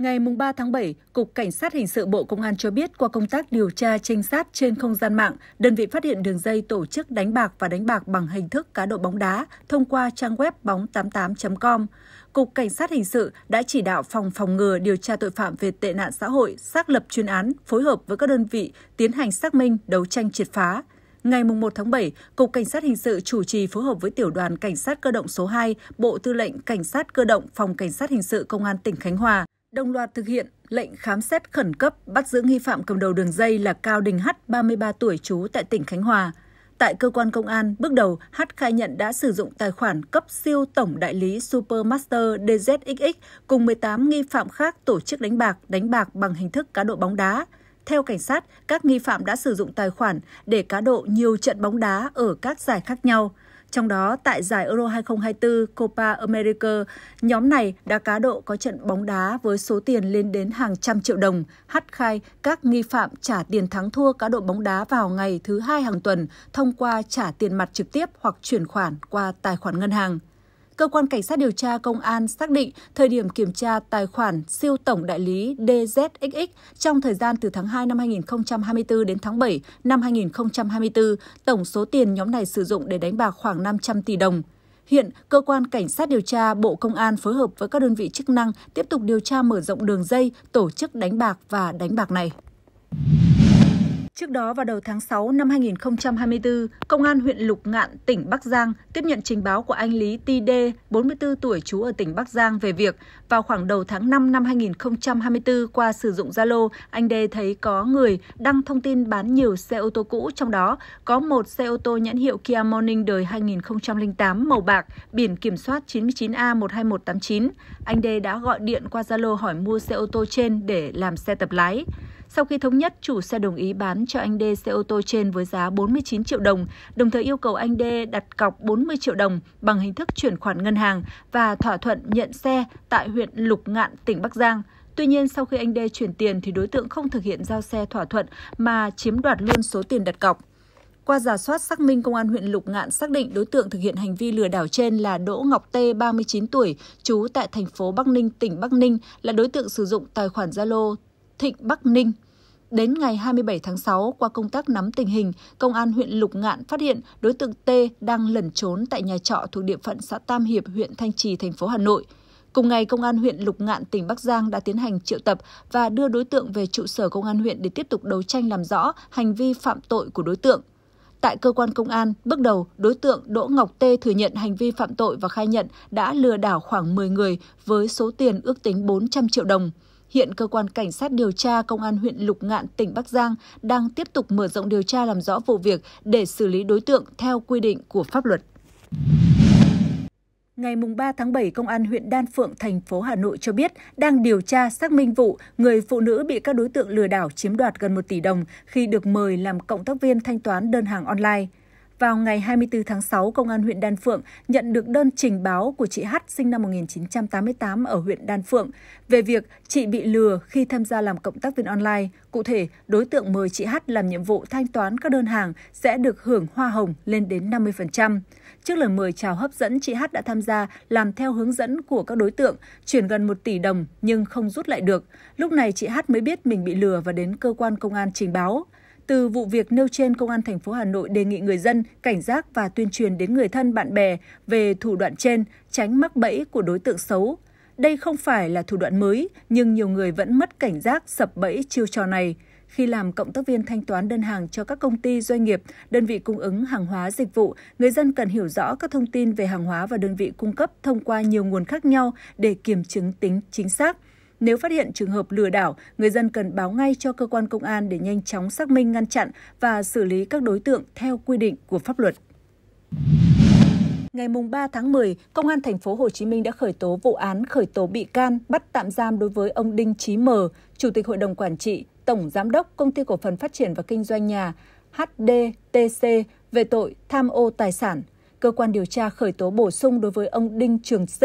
Ngày 3 tháng 7, Cục Cảnh sát Hình sự Bộ Công an cho biết qua công tác điều tra trinh sát trên không gian mạng, đơn vị phát hiện đường dây tổ chức đánh bạc và đánh bạc bằng hình thức cá độ bóng đá thông qua trang web bóng88.com. Cục Cảnh sát Hình sự đã chỉ đạo phòng phòng ngừa điều tra tội phạm về tệ nạn xã hội, xác lập chuyên án, phối hợp với các đơn vị tiến hành xác minh, đấu tranh triệt phá. Ngày 1 tháng 7, Cục Cảnh sát Hình sự chủ trì phối hợp với Tiểu đoàn Cảnh sát Cơ động số 2, Bộ Tư lệnh Cảnh sát Cơ động Phòng Cảnh sát Hình sự Công an tỉnh Khánh Hòa đồng loạt thực hiện lệnh khám xét khẩn cấp bắt giữ nghi phạm cầm đầu đường dây là Cao Đình Hắt, 33 tuổi trú tại tỉnh Khánh Hòa. Tại cơ quan công an, bước đầu H khai nhận đã sử dụng tài khoản cấp siêu tổng đại lý Supermaster DZXX cùng 18 nghi phạm khác tổ chức đánh bạc, đánh bạc bằng hình thức cá độ bóng đá. Theo cảnh sát, các nghi phạm đã sử dụng tài khoản để cá độ nhiều trận bóng đá ở các giải khác nhau. Trong đó, tại giải Euro 2024 Copa America, nhóm này đã cá độ có trận bóng đá với số tiền lên đến hàng trăm triệu đồng, hắt khai các nghi phạm trả tiền thắng thua cá độ bóng đá vào ngày thứ hai hàng tuần thông qua trả tiền mặt trực tiếp hoặc chuyển khoản qua tài khoản ngân hàng. Cơ quan Cảnh sát điều tra Công an xác định thời điểm kiểm tra tài khoản siêu tổng đại lý DZXX trong thời gian từ tháng 2 năm 2024 đến tháng 7 năm 2024, tổng số tiền nhóm này sử dụng để đánh bạc khoảng 500 tỷ đồng. Hiện, Cơ quan Cảnh sát điều tra Bộ Công an phối hợp với các đơn vị chức năng tiếp tục điều tra mở rộng đường dây, tổ chức đánh bạc và đánh bạc này. Trước đó vào đầu tháng 6 năm 2024, Công an huyện Lục Ngạn, tỉnh Bắc Giang tiếp nhận trình báo của anh Lý Ti Đê, 44 tuổi trú ở tỉnh Bắc Giang về việc vào khoảng đầu tháng 5 năm 2024 qua sử dụng Zalo, anh Đê thấy có người đăng thông tin bán nhiều xe ô tô cũ, trong đó có một xe ô tô nhãn hiệu Kia Morning đời 2008 màu bạc, biển kiểm soát 99A12189. Anh Đê đã gọi điện qua Zalo hỏi mua xe ô tô trên để làm xe tập lái. Sau khi thống nhất, chủ xe đồng ý bán cho anh D xe ô tô trên với giá 49 triệu đồng, đồng thời yêu cầu anh D đặt cọc 40 triệu đồng bằng hình thức chuyển khoản ngân hàng và thỏa thuận nhận xe tại huyện Lục Ngạn, tỉnh Bắc Giang. Tuy nhiên, sau khi anh D chuyển tiền thì đối tượng không thực hiện giao xe thỏa thuận mà chiếm đoạt luôn số tiền đặt cọc. Qua giả soát xác minh, Công an huyện Lục Ngạn xác định đối tượng thực hiện hành vi lừa đảo trên là Đỗ Ngọc Tê, 39 tuổi, trú tại thành phố Bắc Ninh, tỉnh Bắc Ninh, là đối tượng sử dụng tài khoản Zalo Thịnh Bắc Ninh. Đến ngày 27 tháng 6, qua công tác nắm tình hình, Công an huyện Lục Ngạn phát hiện đối tượng T đang lẩn trốn tại nhà trọ thuộc địa phận xã Tam Hiệp, huyện Thanh Trì, thành phố Hà Nội. Cùng ngày, Công an huyện Lục Ngạn, tỉnh Bắc Giang đã tiến hành triệu tập và đưa đối tượng về trụ sở Công an huyện để tiếp tục đấu tranh làm rõ hành vi phạm tội của đối tượng. Tại cơ quan công an, bước đầu, đối tượng Đỗ Ngọc Tê thừa nhận hành vi phạm tội và khai nhận đã lừa đảo khoảng 10 người với số tiền ước tính 400 triệu đồng. Hiện cơ quan cảnh sát điều tra công an huyện Lục Ngạn tỉnh Bắc Giang đang tiếp tục mở rộng điều tra làm rõ vụ việc để xử lý đối tượng theo quy định của pháp luật. Ngày 3 tháng 7, Công an huyện Đan Phượng, thành phố Hà Nội cho biết đang điều tra xác minh vụ người phụ nữ bị các đối tượng lừa đảo chiếm đoạt gần 1 tỷ đồng khi được mời làm cộng tác viên thanh toán đơn hàng online. Vào ngày 24 tháng 6, Công an huyện Đan Phượng nhận được đơn trình báo của chị H sinh năm 1988 ở huyện Đan Phượng về việc chị bị lừa khi tham gia làm cộng tác viên online. Cụ thể, đối tượng mời chị H làm nhiệm vụ thanh toán các đơn hàng sẽ được hưởng hoa hồng lên đến 50%. Trước lời mời chào hấp dẫn, chị H đã tham gia làm theo hướng dẫn của các đối tượng, chuyển gần 1 tỷ đồng nhưng không rút lại được. Lúc này chị H mới biết mình bị lừa và đến cơ quan công an trình báo. Từ vụ việc nêu trên, Công an thành phố Hà Nội đề nghị người dân cảnh giác và tuyên truyền đến người thân bạn bè về thủ đoạn trên, tránh mắc bẫy của đối tượng xấu. Đây không phải là thủ đoạn mới, nhưng nhiều người vẫn mất cảnh giác sập bẫy chiêu trò này khi làm cộng tác viên thanh toán đơn hàng cho các công ty, doanh nghiệp, đơn vị cung ứng hàng hóa dịch vụ, người dân cần hiểu rõ các thông tin về hàng hóa và đơn vị cung cấp thông qua nhiều nguồn khác nhau để kiểm chứng tính chính xác. Nếu phát hiện trường hợp lừa đảo, người dân cần báo ngay cho cơ quan công an để nhanh chóng xác minh ngăn chặn và xử lý các đối tượng theo quy định của pháp luật. Ngày 3 tháng 10, Công an thành phố Hồ Chí Minh đã khởi tố vụ án khởi tố bị can, bắt tạm giam đối với ông Đinh Chí Mờ, Chủ tịch Hội đồng Quản trị, Tổng Giám đốc Công ty Cổ phần Phát triển và Kinh doanh nhà HDTC về tội tham ô tài sản. Cơ quan điều tra khởi tố bổ sung đối với ông Đinh Trường C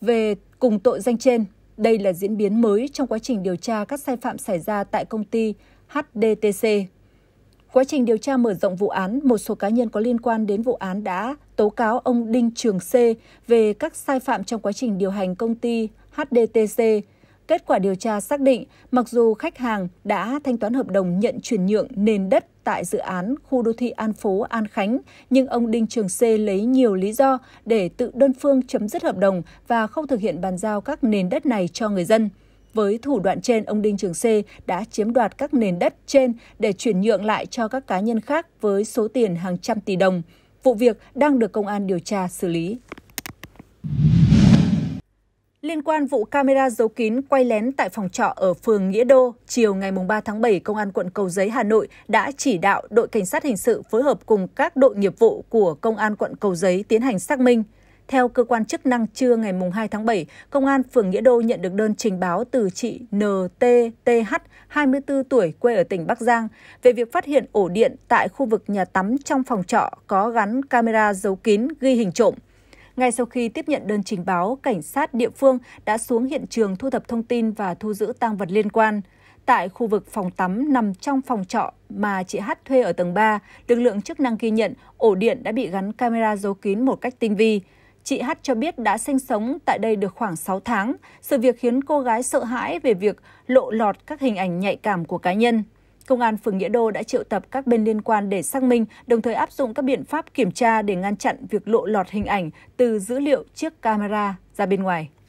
về cùng tội danh trên. Đây là diễn biến mới trong quá trình điều tra các sai phạm xảy ra tại công ty HDTC. Quá trình điều tra mở rộng vụ án, một số cá nhân có liên quan đến vụ án đã tố cáo ông Đinh Trường C về các sai phạm trong quá trình điều hành công ty HDTC. Kết quả điều tra xác định, mặc dù khách hàng đã thanh toán hợp đồng nhận chuyển nhượng nền đất tại dự án khu đô thị An Phú An Khánh, nhưng ông Đinh Trường C lấy nhiều lý do để tự đơn phương chấm dứt hợp đồng và không thực hiện bàn giao các nền đất này cho người dân. Với thủ đoạn trên, ông Đinh Trường C đã chiếm đoạt các nền đất trên để chuyển nhượng lại cho các cá nhân khác với số tiền hàng trăm tỷ đồng. Vụ việc đang được công an điều tra xử lý. Liên quan vụ camera giấu kín quay lén tại phòng trọ ở phường Nghĩa Đô, chiều ngày 3 tháng 7, Công an quận Cầu Giấy, Hà Nội đã chỉ đạo đội cảnh sát hình sự phối hợp cùng các đội nghiệp vụ của Công an quận Cầu Giấy tiến hành xác minh. Theo cơ quan chức năng, trưa ngày 2 tháng 7, Công an phường Nghĩa Đô nhận được đơn trình báo từ chị NTTH, 24 tuổi, quê ở tỉnh Bắc Giang, về việc phát hiện ổ điện tại khu vực nhà tắm trong phòng trọ có gắn camera giấu kín ghi hình trộm. Ngay sau khi tiếp nhận đơn trình báo, cảnh sát địa phương đã xuống hiện trường thu thập thông tin và thu giữ tăng vật liên quan. Tại khu vực phòng tắm nằm trong phòng trọ mà chị Hát thuê ở tầng 3, lực lượng chức năng ghi nhận ổ điện đã bị gắn camera giấu kín một cách tinh vi. Chị Hát cho biết đã sinh sống tại đây được khoảng 6 tháng. Sự việc khiến cô gái sợ hãi về việc lộ lọt các hình ảnh nhạy cảm của cá nhân. Công an phường Nghĩa Đô đã triệu tập các bên liên quan để xác minh, đồng thời áp dụng các biện pháp kiểm tra để ngăn chặn việc lộ lọt hình ảnh từ dữ liệu chiếc camera ra bên ngoài.